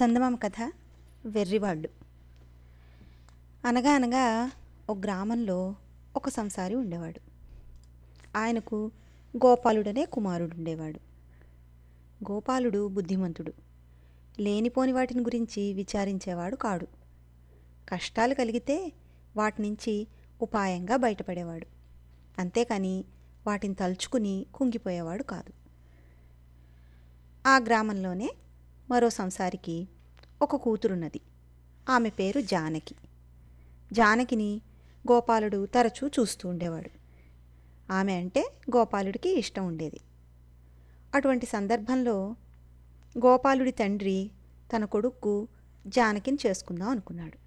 చందమామ కథ వెర్రివాళ్ళు అనగా అనగా ఒక గ్రామంలో ఒక సంసారి ఉండేవాడు ఆయనకు గోపాలుడనే కుమారుడు ఉండేవాడు గోపాలుడు బుద్ధిమంతుడు లేనిపోని వాటిని గురించి విచారించేవాడు కాడు కష్టాలు కలిగితే వాటి నుంచి ఉపాయంగా బయటపడేవాడు అంతేకాని వాటిని తలుచుకుని కుంగిపోయేవాడు కాదు ఆ గ్రామంలోనే మరో సంసారికి ఒక కూతురున్నది ఆమె పేరు జానకి జానకిని గోపాలుడు తరచూ చూస్తూ ఉండేవాడు ఆమె అంటే గోపాలుడికి ఇష్టం ఉండేది అటువంటి సందర్భంలో గోపాలుడి తండ్రి తన కొడుక్కు జానకిని చేసుకుందాం అనుకున్నాడు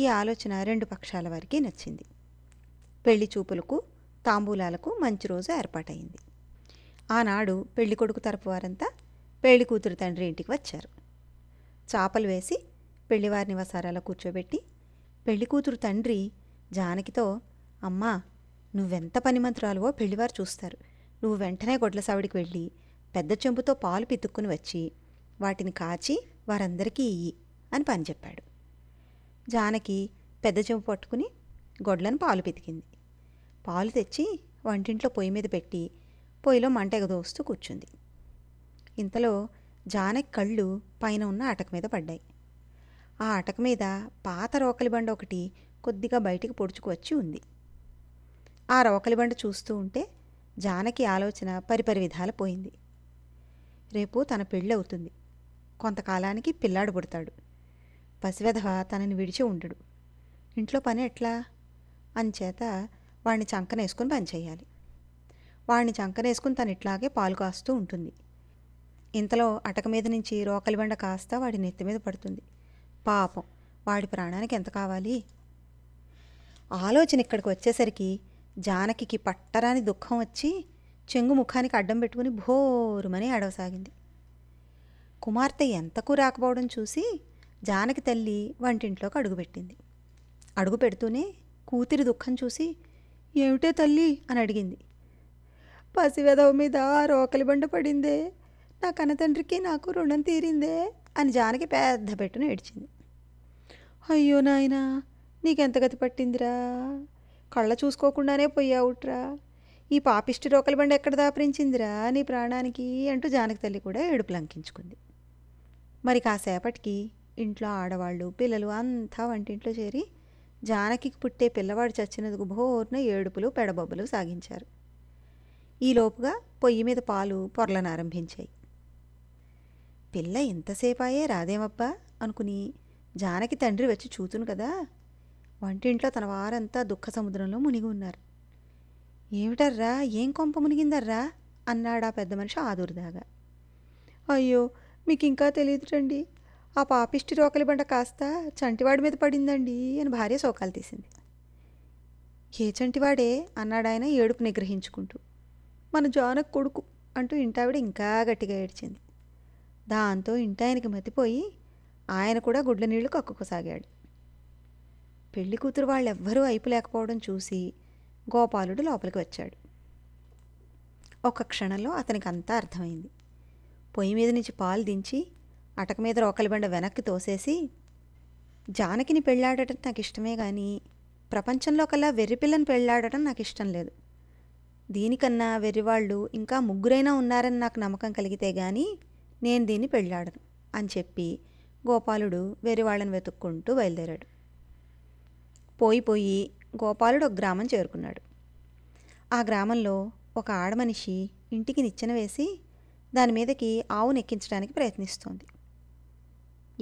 ఈ ఆలోచన రెండు పక్షాల వారికి నచ్చింది పెళ్లి చూపులకు తాంబూలాలకు మంచి రోజు ఏర్పాటైంది ఆనాడు పెళ్లి కొడుకు తరపు వారంతా పెళ్లి కూతురు తండ్రి ఇంటికి వచ్చారు చాపలు వేసి పెళ్లివారి వసారాలో కూర్చోబెట్టి పెళ్లి కూతురు తండ్రి జానకితో అమ్మా నువ్వెంత పనిమంతురాలువో పెళ్లివారు చూస్తారు నువ్వు వెంటనే గొడ్ల వెళ్ళి పెద్ద చెంబుతో పాలు పితుక్కుని వచ్చి వాటిని కాచి వారందరికీ ఇయ్యి అని పని చెప్పాడు జానకి పెద్ద చెంబు పట్టుకుని గొడ్లను పాలు పితికింది పాలు తెచ్చి వంటింట్లో పొయ్యి మీద పెట్టి పొయ్యిలో మంట ఎగదోస్తూ కూర్చుంది ఇంతలో జానకి కళ్ళు పైన ఉన్న అటక మీద పడ్డాయి ఆ అటక మీద పాత రోకలి బండ ఒకటి కొద్దిగా బయటికి పొడుచుకు వచ్చి ఉంది ఆ రోకలి బండ చూస్తూ ఉంటే జానకి ఆలోచన పరిపరి విధాల పోయింది రేపు తన పెళ్ళి అవుతుంది కొంతకాలానికి పిల్లాడు పుడతాడు పసివెధవ తనని విడిచి ఉండడు ఇంట్లో పని ఎట్లా అంచేత వాణ్ణి చంకనేసుకుని పనిచేయాలి వాణ్ణి చంకనేసుకుని తను ఇట్లాగే పాలు కాస్తూ ఉంటుంది ఇంతలో అటక మీద నుంచి రోకలిబండ కాస్త వాడి నెత్తి మీద పడుతుంది పాపం వాడి ప్రాణానికి ఎంత కావాలి ఆలోచన ఇక్కడికి వచ్చేసరికి జానకి పట్టరాని దుఃఖం వచ్చి చెంగు ముఖానికి అడ్డం పెట్టుకుని భోరుమని అడవసాగింది కుమార్తె ఎంతకు రాకపోవడం చూసి జానకి తల్లి వంటింట్లోకి అడుగుపెట్టింది అడుగు పెడుతూనే కూతురి దుఃఖం చూసి ఏమిటే తల్లి అని అడిగింది పసివెదవ మీద రోకలి బండ పడిందే నా కన్నతండ్రికి నాకు రుణం తీరిందే అని జానకి పెద్ద పెట్టును ఏడ్చింది అయ్యో నాయన నీకెంత గతి పట్టిందిరా కళ్ళ చూసుకోకుండానే పోయావుట్రా ఈ పాపిష్టి రోకలి బండి ఎక్కడ దాపరించిందిరా నీ ప్రాణానికి అంటూ జానకి తల్లి కూడా ఏడుపు లంకించుకుంది మరి కాసేపటికి ఇంట్లో ఆడవాళ్ళు పిల్లలు అంతా వంటింట్లో చేరి జానకి పుట్టే పిల్లవాడు చచ్చినందుకు భోర్న ఏడుపులు పెడబొబ్బలు సాగించారు ఈలోపుగా పొయ్యి మీద పాలు పొరలనారంభించాయి పిల్ల ఇంతసేపాయే రాదేమప్ప అనుకుని జానకి తండ్రి వచ్చి చూతును కదా వంటింట్లో తన వారంతా దుఃఖ సముద్రంలో మునిగి ఉన్నారు ఏమిటర్రా ఏం కొంప మునిగిందర్రా అన్నాడా పెద్ద మనిషి ఆదురుదాగా అయ్యో మీకు ఇంకా తెలియదుటండి ఆ పాపిష్టి రోకలి బండ కాస్త చంటివాడి మీద పడిందండి అని భార్య శోకాలు తీసింది ఏ చంటివాడే అన్నాడాయన ఏడుపు నిగ్రహించుకుంటూ మన జానకు కొడుకు అంటూ ఇంటావిడ ఇంకా గట్టిగా ఏడ్చింది దాంతో ఇంటాయనకి మతిపోయి ఆయన కూడా గుడ్ల నీళ్లు కక్కుకసాగాడు పెళ్లి కూతురు వాళ్ళెవ్వరూ అయిపు లేకపోవడం చూసి గోపాలుడు లోపలికి వచ్చాడు ఒక క్షణంలో అతనికి అంతా అర్థమైంది పొయ్యి మీద నుంచి పాలు దించి అటక మీద బండ వెనక్కి తోసేసి జానకిని పెళ్ళాడటం నాకు ఇష్టమే కానీ ప్రపంచంలో కల్లా వెర్రిపిల్లని పెళ్ళాడటం నాకు ఇష్టం లేదు దీనికన్నా వెర్రివాళ్ళు ఇంకా ముగ్గురైనా ఉన్నారని నాకు నమ్మకం కలిగితే కానీ నేను దీన్ని పెళ్ళాడను అని చెప్పి గోపాలుడు వేరే వాళ్ళని వెతుక్కుంటూ బయలుదేరాడు పోయి పోయి గోపాలుడు ఒక గ్రామం చేరుకున్నాడు ఆ గ్రామంలో ఒక ఆడమనిషి ఇంటికి నిచ్చెన వేసి దాని మీదకి ఆవు నెక్కించడానికి ప్రయత్నిస్తోంది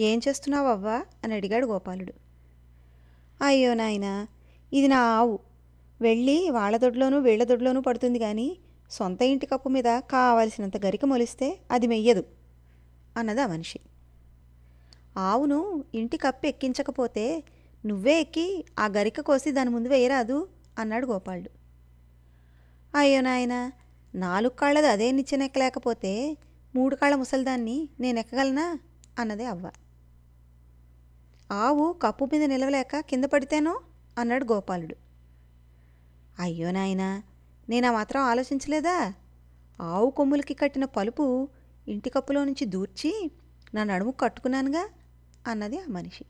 ఏం చేస్తున్నావు అవ్వా అని అడిగాడు గోపాలుడు అయ్యో నాయన ఇది నా ఆవు వెళ్ళి వాళ్ళ దొడ్లోనూ వీళ్ళ దొడ్లోనూ పడుతుంది కానీ సొంత ఇంటి కప్పు మీద కావలసినంత గరిక మొలిస్తే అది మెయ్యదు అన్నది ఆ మనిషి ఆవును ఇంటి కప్పు ఎక్కించకపోతే నువ్వే ఎక్కి ఆ గరిక కోసి దాని ముందు వేయరాదు అన్నాడు గోపాలుడు అయ్యో నాయన నాలుగు కాళ్ళది అదే నిచ్చెనెక్కలేకపోతే ఎక్కలేకపోతే మూడు కాళ్ళ ముసలిదాన్ని నేను ఎక్కగలనా అన్నదే అవ్వ ఆవు కప్పు మీద నిలవలేక కింద పడితేనో అన్నాడు గోపాలుడు అయ్యో నాయనా నేనా మాత్రం ఆలోచించలేదా ఆవు కొమ్ములకి కట్టిన పలుపు ఇంటి కప్పులో నుంచి దూర్చి నా నడుము కట్టుకున్నానుగా అన్నది ఆ మనిషి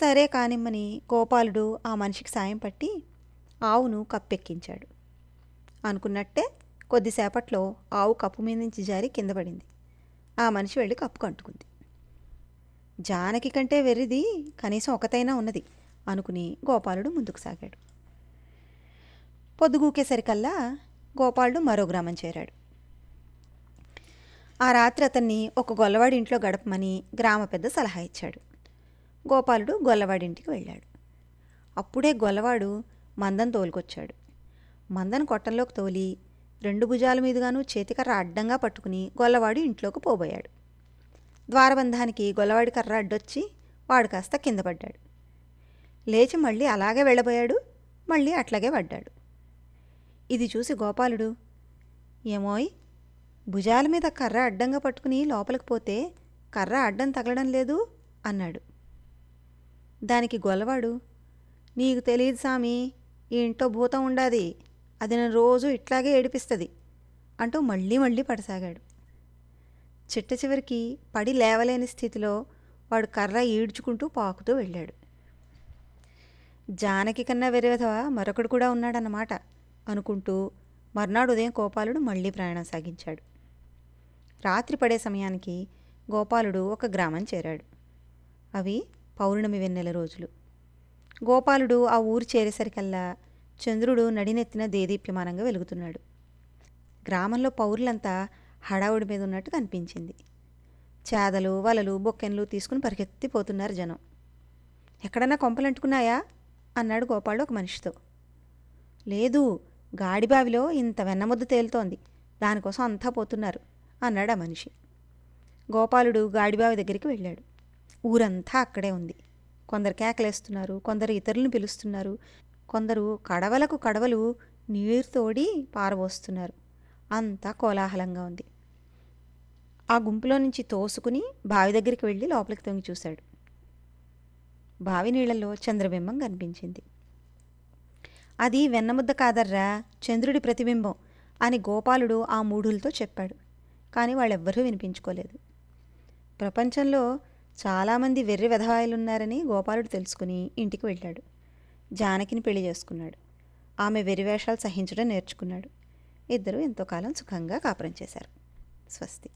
సరే కానిమ్మని గోపాలుడు ఆ మనిషికి సాయం పట్టి ఆవును కప్పెక్కించాడు అనుకున్నట్టే కొద్దిసేపట్లో ఆవు కప్పు మీద నుంచి జారి కింద పడింది ఆ మనిషి వెళ్ళి కప్పు కంటుకుంది జానకి కంటే వెర్రిది కనీసం ఒకతైనా ఉన్నది అనుకుని గోపాలుడు ముందుకు సాగాడు పొద్దుగూకేసరికల్లా గోపాలుడు మరో గ్రామం చేరాడు ఆ రాత్రి అతన్ని ఒక గొల్లవాడి ఇంట్లో గడపమని గ్రామ పెద్ద సలహా ఇచ్చాడు గోపాలుడు గొల్లవాడింటికి వెళ్ళాడు అప్పుడే గొల్లవాడు మందం తోలుకొచ్చాడు మందన్ కొట్టంలోకి తోలి రెండు భుజాల మీదుగాను చేతికర్ర అడ్డంగా పట్టుకుని గొల్లవాడు ఇంట్లోకి పోబోయాడు ద్వారబంధానికి గొల్లవాడి కర్ర అడ్డొచ్చి వాడు కాస్త కింద పడ్డాడు లేచి మళ్ళీ అలాగే వెళ్ళబోయాడు మళ్ళీ అట్లాగే పడ్డాడు ఇది చూసి గోపాలుడు ఏమోయ్ భుజాల మీద కర్ర అడ్డంగా పట్టుకుని లోపలికి పోతే కర్ర అడ్డం తగలడం లేదు అన్నాడు దానికి గొలవాడు నీకు తెలియదు సామి ఈ ఇంట్లో భూతం ఉండాది అది నన్ను రోజు ఇట్లాగే ఏడిపిస్తుంది అంటూ మళ్ళీ మళ్ళీ పడసాగాడు చిట్ట చివరికి పడి లేవలేని స్థితిలో వాడు కర్ర ఈడ్చుకుంటూ పాకుతూ వెళ్ళాడు జానకి కన్నా వెరవెధవ మరొకడు కూడా ఉన్నాడన్నమాట అనుకుంటూ మర్నాడు ఉదయం కోపాలుడు మళ్ళీ ప్రయాణం సాగించాడు రాత్రి పడే సమయానికి గోపాలుడు ఒక గ్రామం చేరాడు అవి పౌర్ణమి వెన్నెల రోజులు గోపాలుడు ఆ ఊరు చేరేసరికల్లా చంద్రుడు నడినెత్తిన దేదీప్యమానంగా వెలుగుతున్నాడు గ్రామంలో పౌరులంతా హడావుడి మీద ఉన్నట్టు కనిపించింది చేదలు వలలు బొక్కెన్లు తీసుకుని పరిగెత్తిపోతున్నారు జనం ఎక్కడన్నా కొంపలంటుకున్నాయా అన్నాడు గోపాలుడు ఒక మనిషితో లేదు గాడిబావిలో ఇంత వెన్నముద్ద తేలుతోంది దానికోసం అంతా పోతున్నారు అన్నాడు ఆ మనిషి గోపాలుడు గాడిబావి దగ్గరికి వెళ్ళాడు ఊరంతా అక్కడే ఉంది కొందరు కేకలేస్తున్నారు కొందరు ఇతరులను పిలుస్తున్నారు కొందరు కడవలకు కడవలు నీరు తోడి పారబోస్తున్నారు అంతా కోలాహలంగా ఉంది ఆ గుంపులో నుంచి తోసుకుని బావి దగ్గరికి వెళ్ళి లోపలికి తొంగి చూశాడు బావి నీళ్లలో చంద్రబింబం కనిపించింది అది వెన్నముద్ద కాదర్రా చంద్రుడి ప్రతిబింబం అని గోపాలుడు ఆ మూఢులతో చెప్పాడు కానీ వాళ్ళెవ్వరూ వినిపించుకోలేదు ప్రపంచంలో చాలామంది వెర్రి ఉన్నారని గోపాలుడు తెలుసుకుని ఇంటికి వెళ్ళాడు జానకిని పెళ్లి చేసుకున్నాడు ఆమె వేషాలు సహించడం నేర్చుకున్నాడు ఇద్దరూ ఎంతో కాలం సుఖంగా కాపురం చేశారు స్వస్తి